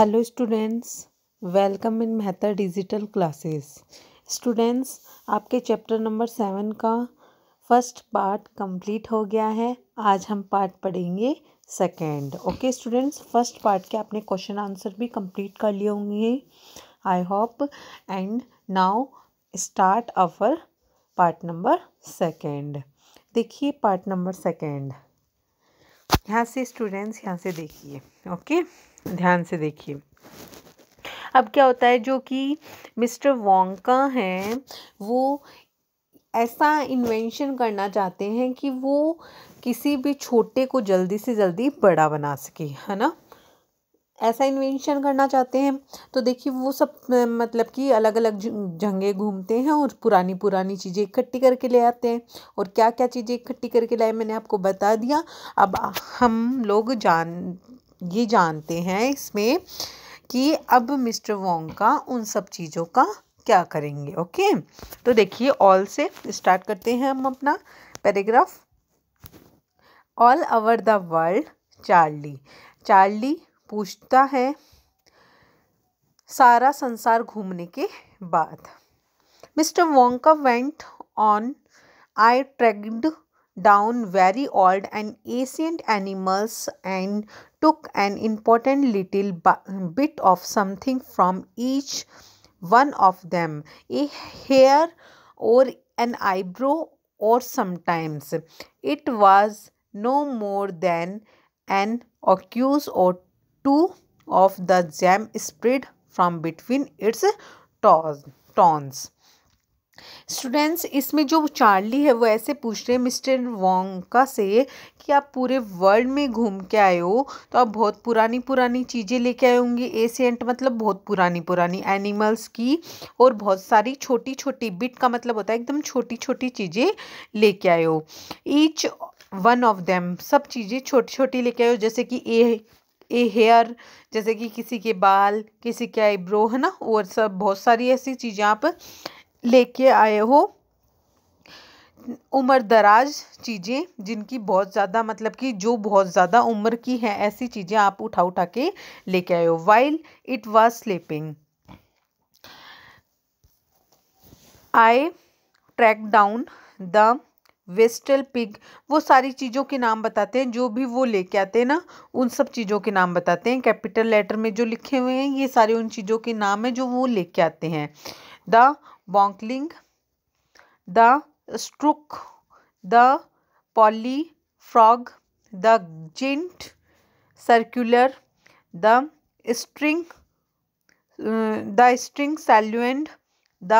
Hello students welcome in Mehta digital classes students आपके chapter number seven का first part complete हो गया है आज हम पार्ट पढ़ेंगे second okay students first part के आपने क्वेश्चन आंसर भी कंप्लीट कर लिए होंगे I hope and now start our part number second देखिए पार्ट नंबर सेकेंड यहाँ से स्टूडेंट्स यहाँ से देखिए ओके okay? ध्यान से देखिए अब क्या होता है जो कि मिस्टर वोंका हैं वो ऐसा इन्वेंशन करना चाहते हैं कि वो किसी भी छोटे को जल्दी से जल्दी बड़ा बना सके है ना ऐसा इन्वेंशन करना चाहते हैं तो देखिए वो सब मतलब कि अलग अलग जंगे घूमते हैं और पुरानी पुरानी चीज़ें इकट्ठी करके ले आते हैं और क्या क्या चीज़ें इकट्ठी करके लाए मैंने आपको बता दिया अब हम लोग जान ये जानते हैं इसमें कि अब मिस्टर वोंग का उन सब चीज़ों का क्या करेंगे ओके तो देखिए ऑल से स्टार्ट करते हैं हम अपना paragraph all over the world Charlie Charlie पूछता है सारा संसार घूमने के बाद मिस्टर का went on I tracked down very old and ancient animals and took an important little bit of something from each one of them a hair or an eyebrow or sometimes it was no more than an occuse or two of the jam spread from between its tons students इसमें जो Charlie है वो ऐसे पूछ रहे हैं mister Wonka से कि आप पूरे वर्ल्ड में घूम के आए हो तो आप बहुत पुरानी पुरानी चीज़ें लेके आए होंगे एसेंट मतलब बहुत पुरानी पुरानी एनिमल्स की और बहुत सारी छोटी छोटी बिट का मतलब होता है एकदम छोटी छोटी चीज़ें लेके आए हो ईच वन ऑफ देम सब चीज़ें छोटी छोटी लेके आए हो जैसे कि ए ए हेयर जैसे कि किसी के बाल किसी के आईब्रो है ना और सब बहुत सारी ऐसी चीज़ें आप लेके आए हो उम्र दराज चीज़ें जिनकी बहुत ज़्यादा मतलब कि जो बहुत ज़्यादा उम्र की हैं ऐसी चीज़ें आप उठा उठा के लेके आए हो while it was sleeping I tracked down the वेस्टल pig वो सारी चीज़ों के नाम बताते हैं जो भी वो लेके आते हैं ना उन सब चीज़ों के नाम बताते हैं कैपिटल लेटर में जो लिखे हुए हैं ये सारे उन चीज़ों के नाम हैं जो वो लेके आते हैं the bonkling the struck the poly frog the jint circular the string the string saluant the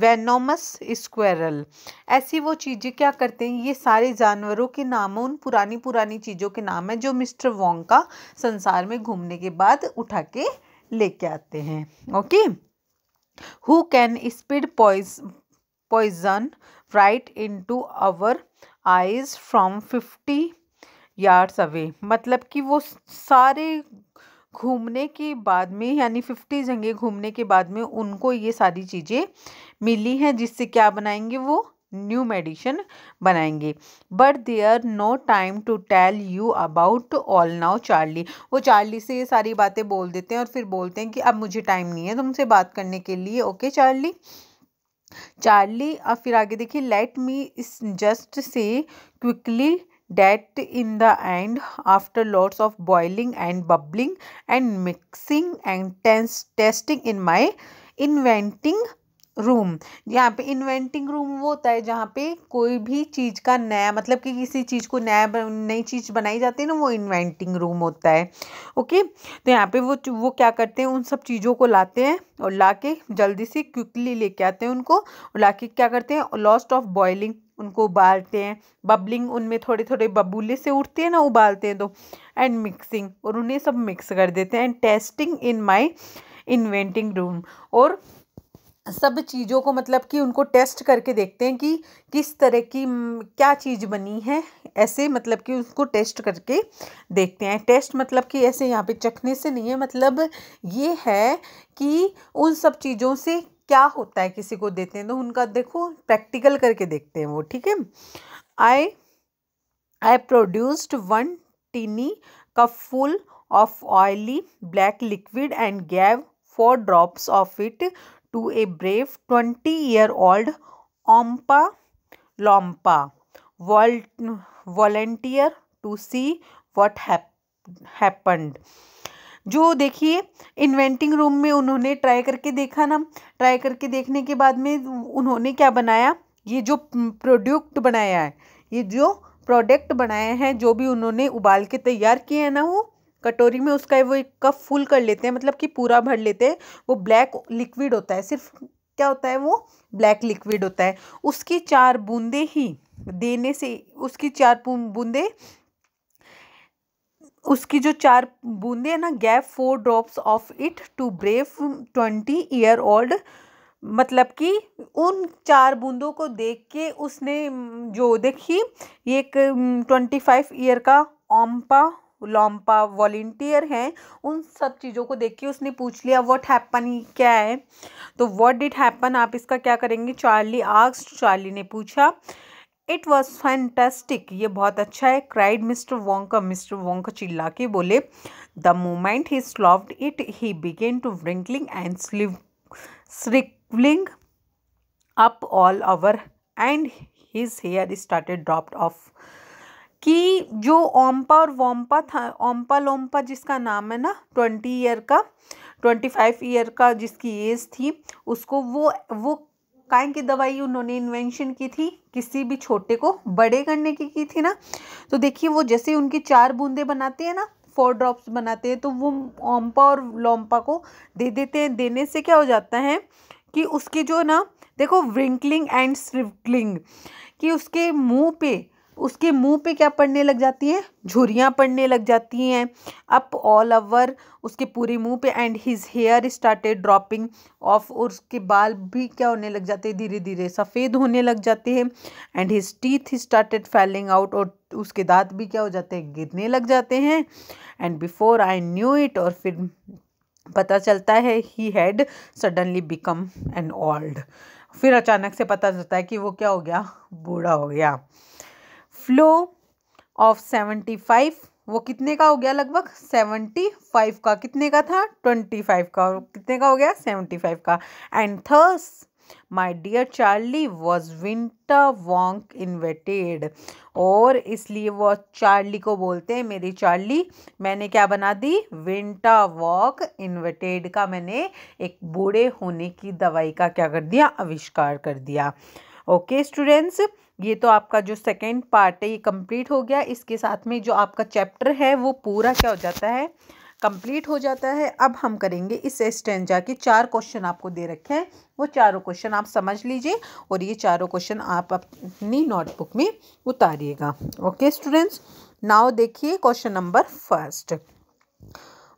venomous squirrel ऐसी वो चीज़ें क्या करते हैं ये सारे जानवरों के नाम उन पुरानी पुरानी चीज़ों के नाम हैं जो मिस्टर वोंग का संसार में घूमने के बाद उठा के लेके आते हैं okay who can speed poison right into our eyes from fifty yards away मतलब कि वो सारे घूमने के बाद में यानी फिफ्टी जगह घूमने के बाद में उनको ये सारी चीज़ें मिली हैं जिससे क्या बनाएंगे वो न्यू मेडिशन बनाएंगे but there no time to tell you about all now Charlie वो चार्ली से ये सारी बातें बोल देते हैं और फिर बोलते हैं कि अब मुझे टाइम नहीं है तुमसे बात करने के लिए ओके चार्ली चार्ली अब फिर आगे देखिए let me is just say quickly that in the end after lots of boiling and bubbling and mixing and testing in my inventing room यहाँ पे इन्वेंटिंग रूम वो होता है जहाँ पे कोई भी चीज़ का नया मतलब कि किसी चीज़ को नया नई चीज़ बनाई जाती है ना वो इन्वेंटिंग रूम होता है ओके तो यहाँ पे वो वो क्या करते हैं उन सब चीज़ों को लाते हैं और ला के जल्दी से क्विकली लेके आते हैं उनको और ला के क्या करते हैं लॉस्ट ऑफ बॉयलिंग उनको उबालते हैं बबलिंग उनमें थोड़े थोड़े बबूले से उठते हैं ना उबालते हैं तो एंड मिक्सिंग और उन्हें सब मिक्स कर देते हैं and testing in my inventing room और सब चीज़ों को मतलब कि उनको टेस्ट करके देखते हैं कि किस तरह की क्या चीज़ बनी है ऐसे मतलब कि उसको टेस्ट करके देखते हैं टेस्ट मतलब कि ऐसे यहाँ पे चखने से नहीं है मतलब ये है कि उन सब चीज़ों से क्या होता है किसी को देते हैं तो उनका देखो प्रैक्टिकल करके देखते हैं वो ठीक है I I produced one tiny cup full of oily black liquid and gave four drops of it to a brave 20 year old Ompa Lompa vol volunteer to see what hap happened. जो देखिए inventing room में उन्होंने try करके देखा ना try करके देखने के बाद में उन्होंने क्या बनाया ये जो प्रोडक्ट बनाया है ये जो प्रोडक्ट बनाए हैं जो भी उन्होंने उबाल के तैयार किए हैं ना वो कटोरी में उसका वो एक कप फुल कर लेते हैं मतलब कि पूरा भर लेते हैं वो ब्लैक लिक्विड होता है सिर्फ क्या होता है वो ब्लैक लिक्विड होता है उसकी चार बूंदे ही देने से उसकी चार बूंदे उसकी जो चार बूंदे है ना gave four drops of it to brave twenty year old मतलब कि उन चार बूंदों को देख के उसने जो देखी एक ट्वेंटी फाइव ईयर का ओम्पा लॉम्पा वॉल्टियर हैं उन सब चीज़ों को देख के उसने पूछ लिया व्हाट हैपन क्या है तो व्हाट डिड हैपन आप इसका क्या करेंगे चार्ली आग्स चार्ली ने पूछा इट वॉज फैंटेस्टिक ये बहुत अच्छा है cried Mister Wonka Mister Wonka चिल्ला के बोले the moment he swallowed it he began to wrinkling and shrivelling up all over and his hair started dropped off कि जो ओम्पा और वोम्पा था ओम्पा लोम्पा जिसका नाम है ना ट्वेंटी ईयर का ट्वेंटी फाइव ईयर का जिसकी एज थी उसको वो वो काय की दवाई उन्होंने इन्वेंशन की थी किसी भी छोटे को बड़े करने की की थी ना तो देखिए वो जैसे उनकी चार बूंदे बनाते हैं ना फोर ड्रॉप्स बनाते हैं तो वो ओम्पा और लोम्पा को दे देते हैं देने से क्या हो जाता है कि उसके जो ना देखो व्रिंकलिंग एंड स्विकलिंग कि उसके मुंह पे उसके मुंह पे क्या पड़ने लग जाती हैं झुरियाँ पड़ने लग जाती हैं अप ऑल ओवर उसके पूरे मुंह पे and his hair started dropping off और उसके बाल भी क्या होने लग जाते हैं धीरे धीरे सफ़ेद होने लग जाते हैं and his teeth started falling out और उसके दांत भी क्या हो जाते हैं गिरने लग जाते हैं and before I knew it और फिर पता चलता है he had suddenly become an old फिर अचानक से पता चलता है कि वो क्या हो गया बूढ़ा हो गया फ्लो ऑफ सेवेंटी फाइव वो कितने का हो गया लगभग सेवेंटी फाइव का कितने का था ट्वेंटी फाइव का और कितने का हो गया सेवेंटी फाइव का and that's my dear Charlie was winter Wonk invented और इसलिए वो चार्ली को बोलते हैं मेरी चार्ली मैंने क्या बना दी विंटर वॉक इन्वेटेड का मैंने एक बूढ़े होने की दवाई का क्या कर दिया आविष्कार कर दिया ओके okay, स्टूडेंट्स ये तो आपका जो सेकेंड पार्ट है ये कंप्लीट हो गया इसके साथ में जो आपका चैप्टर है वो पूरा क्या हो जाता है कंप्लीट हो जाता है अब हम करेंगे इस स्टेंजा के चार क्वेश्चन आपको दे रखे हैं वो चारों क्वेश्चन आप समझ लीजिए और ये चारों क्वेश्चन आप अपनी नोटबुक में उतारिएगा ओके स्टूडेंट्स नाउ देखिए question number first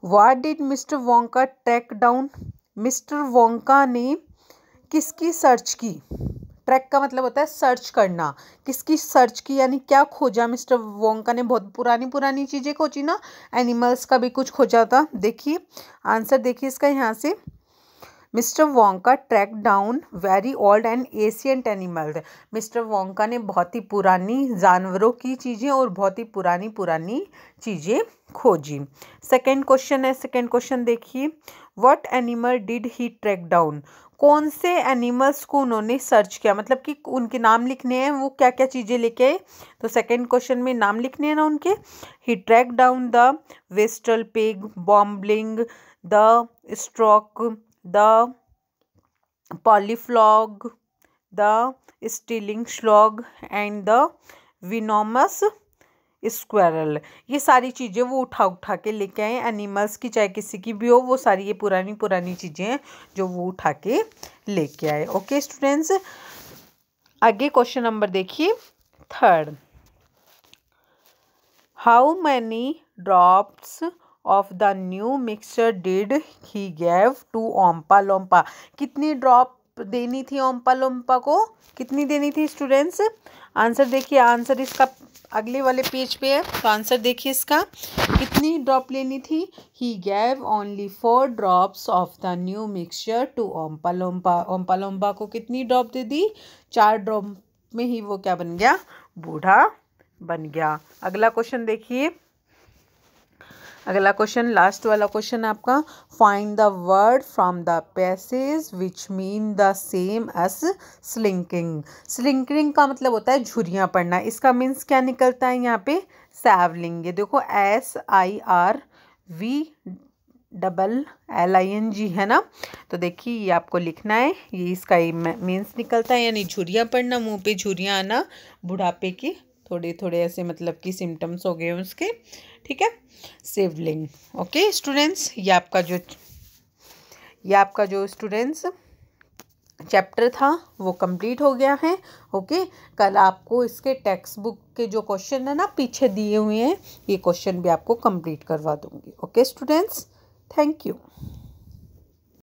what did Mister Wonka track down Mister Wonka ने किसकी सर्च की ट्रैक का मतलब होता है सर्च करना किसकी सर्च की यानी क्या खोजा मिस्टर वोंका ने बहुत पुरानी पुरानी चीज़ें खोजी ना एनिमल्स का भी कुछ खोजा था देखिए आंसर देखिए इसका यहाँ से Mister Wonka track down very old and ancient animals Mister Wonka ने बहुत ही पुरानी जानवरों की चीज़ें और बहुत ही पुरानी पुरानी चीज़ें खोजी सेकेंड क्वेश्चन है सेकेंड क्वेश्चन देखिए what animal did he track down कौन से एनिमल्स को उन्होंने सर्च किया मतलब कि उनके नाम लिखने हैं वो क्या क्या चीज़ें लेके आए तो सेकंड क्वेश्चन में नाम लिखने हैं ना उनके he track down the वेस्टल pig bobolink the stroke the polyflog the stilingslog and the venomous squirrel ये सारी चीज़ें वो उठा उठा के लेके आए एनिमल्स की चाहे किसी की भी हो वो सारी ये पुरानी पुरानी चीज़ें हैं जो वो उठा के लेके आए ओके स्टूडेंट्स आगे क्वेश्चन नंबर देखिए third how many drops of the new mixture did he gave to Oompa Loompa कितनी ड्रॉप देनी थी ओम्पा लोम्पा को कितनी देनी थी स्टूडेंट्स आंसर देखिए आंसर इसका अगले वाले पेज पे है तो आंसर देखिए इसका कितनी ड्रॉप लेनी थी he gave only four drops of the new mixture to Oompa Loompa Oompa Loompa को कितनी ड्रॉप दे दी चार ड्रॉप में ही वो क्या बन गया बूढ़ा बन गया अगला क्वेश्चन देखिए अगला क्वेश्चन लास्ट वाला क्वेश्चन आपका find the word from the passage which mean the same as slinking slinking का मतलब होता है झुरियाँ पड़ना इसका मीन्स क्या निकलता है यहाँ पे सैवलिंग ये देखो S I R V double L I N G है ना तो देखिए ये आपको लिखना है ये इसका मीन्स निकलता है यानी झुरियाँ पड़ना मुंह पे झुरियाँ आना बुढ़ापे की थोड़े थोड़े ऐसे मतलब कि सिम्टम्स हो गए उसके ठीक है सिवलिंग ओके स्टूडेंट्स ये आपका जो ये आपका जो स्टूडेंट्स चैप्टर था वो कंप्लीट हो गया है ओके कल आपको इसके टेक्स्ट बुक के जो क्वेश्चन है ना पीछे दिए हुए हैं ये क्वेश्चन भी आपको कंप्लीट करवा दूंगी ओके स्टूडेंट्स थैंक यू